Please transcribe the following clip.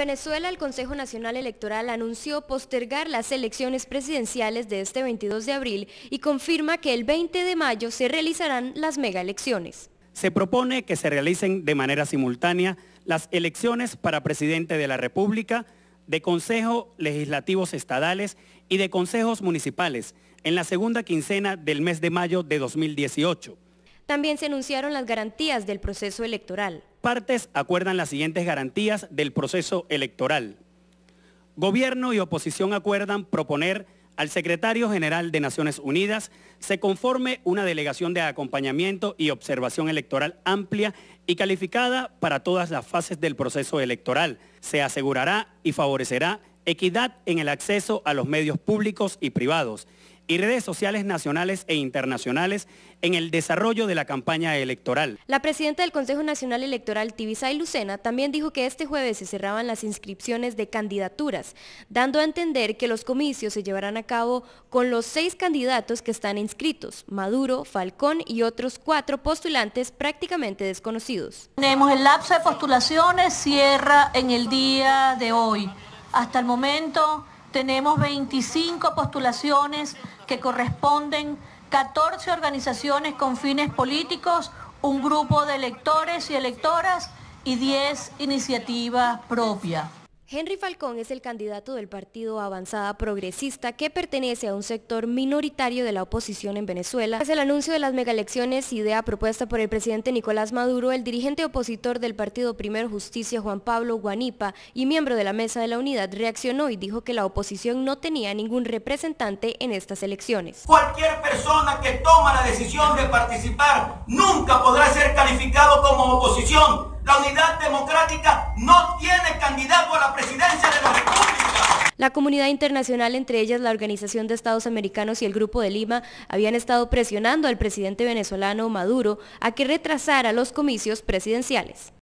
Venezuela, el Consejo Nacional Electoral anunció postergar las elecciones presidenciales de este 22 de abril y confirma que el 20 de mayo se realizarán las megaelecciones. Se propone que se realicen de manera simultánea las elecciones para presidente de la República, de consejos Legislativos Estadales y de Consejos Municipales en la segunda quincena del mes de mayo de 2018. También se anunciaron las garantías del proceso electoral. Partes acuerdan las siguientes garantías del proceso electoral. Gobierno y oposición acuerdan proponer al secretario general de Naciones Unidas se conforme una delegación de acompañamiento y observación electoral amplia y calificada para todas las fases del proceso electoral. Se asegurará y favorecerá equidad en el acceso a los medios públicos y privados y redes sociales nacionales e internacionales en el desarrollo de la campaña electoral. La presidenta del Consejo Nacional Electoral, Tibisay Lucena, también dijo que este jueves se cerraban las inscripciones de candidaturas, dando a entender que los comicios se llevarán a cabo con los seis candidatos que están inscritos, Maduro, Falcón y otros cuatro postulantes prácticamente desconocidos. Tenemos el lapso de postulaciones, cierra en el día de hoy. Hasta el momento tenemos 25 postulaciones que corresponden 14 organizaciones con fines políticos, un grupo de electores y electoras y 10 iniciativas propias. Henry Falcón es el candidato del Partido Avanzada Progresista que pertenece a un sector minoritario de la oposición en Venezuela. Tras el anuncio de las megaelecciones, idea propuesta por el presidente Nicolás Maduro, el dirigente opositor del partido Primer Justicia, Juan Pablo Guanipa, y miembro de la Mesa de la Unidad, reaccionó y dijo que la oposición no tenía ningún representante en estas elecciones. Cualquier persona que toma la decisión de participar nunca podrá ser calificado como oposición la unidad democrática no tiene candidato a la presidencia de la República. La comunidad internacional, entre ellas la Organización de Estados Americanos y el Grupo de Lima, habían estado presionando al presidente venezolano Maduro a que retrasara los comicios presidenciales.